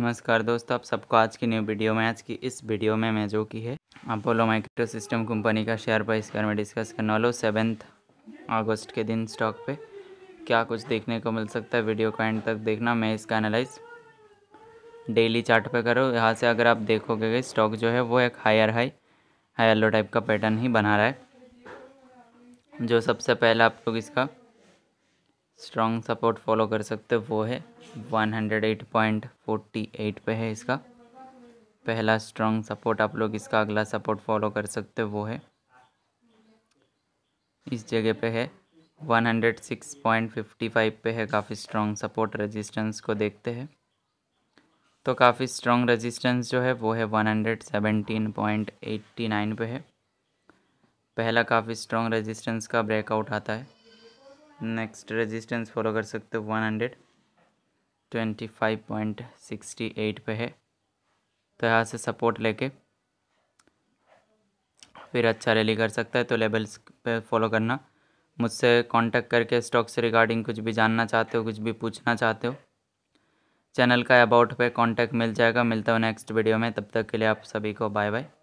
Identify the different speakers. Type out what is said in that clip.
Speaker 1: नमस्कार दोस्तों आप सबको आज की न्यू वीडियो में आज की इस वीडियो में मैं जो की है अपोलो माइक्रो सिस्टम कंपनी का शेयर प्राइस कर में डिस्कस करने वालों सेवेंथ अगस्त के दिन स्टॉक पे क्या कुछ देखने को मिल सकता है वीडियो का एंड तक देखना मैं इसका एनालाइज डेली चार्ट पे करो यहाँ से अगर आप देखोगे स्टॉक जो है वो एक higher high higher low type का पैटर्न ही बना रहा है जो सबसे पहले आप लोग इसका स्ट्रॉन्ग सपोर्ट फॉलो कर सकते हो वो है 108.48 पे है इसका पहला स्ट्रॉन्ग सपोर्ट आप लोग इसका अगला सपोर्ट फॉलो कर सकते हो वो है इस जगह पे है 106.55 पे है काफ़ी स्ट्रॉन्ग सपोर्ट रेजिस्टेंस को देखते हैं तो काफ़ी स्ट्रॉन्ग रेजिस्टेंस जो है वो है 117.89 पे है पहला काफ़ी स्ट्रॉन्ग रेजिस्टेंस का ब्रेकआउट आता है नेक्स्ट रेजिस्टेंस फॉलो कर सकते हो one hundred twenty five point sixty eight पे है तो यहाँ से सपोर्ट लेके फिर अच्छा रैली कर सकता है तो लेवल्स पे फॉलो करना मुझसे कांटेक्ट करके स्टॉक से रिगार्डिंग कुछ भी जानना चाहते हो कुछ भी पूछना चाहते हो चैनल का अबाउट पे कांटेक्ट मिल जाएगा मिलता हूँ नेक्स्ट वीडियो में तब तक के लिए आप सभी को बाय बाय